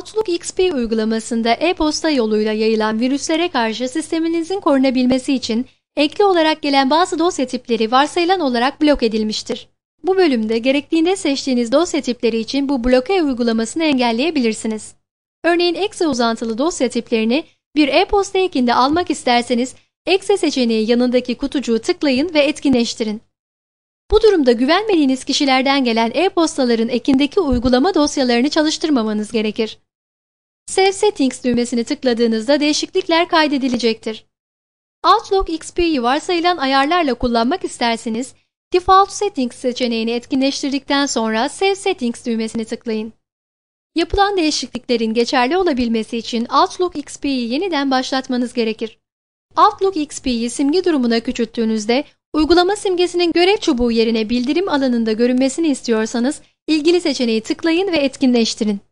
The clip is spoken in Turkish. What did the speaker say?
Outlook XP uygulamasında e-posta yoluyla yayılan virüslere karşı sisteminizin korunabilmesi için ekli olarak gelen bazı dosya tipleri varsayılan olarak blok edilmiştir. Bu bölümde gerektiğinde seçtiğiniz dosya tipleri için bu bloke uygulamasını engelleyebilirsiniz. Örneğin Exe uzantılı dosya tiplerini bir e-posta ekinde almak isterseniz Exe seçeneği yanındaki kutucuğu tıklayın ve etkinleştirin. Bu durumda güvenmediğiniz kişilerden gelen e-postaların ekindeki uygulama dosyalarını çalıştırmamanız gerekir. Save Settings düğmesini tıkladığınızda değişiklikler kaydedilecektir. Outlook XP'yi varsayılan ayarlarla kullanmak isterseniz, Default Settings seçeneğini etkinleştirdikten sonra Save Settings düğmesini tıklayın. Yapılan değişikliklerin geçerli olabilmesi için Outlook XP'yi yeniden başlatmanız gerekir. Outlook XP'yi simge durumuna küçülttüğünüzde uygulama simgesinin görev çubuğu yerine bildirim alanında görünmesini istiyorsanız ilgili seçeneği tıklayın ve etkinleştirin.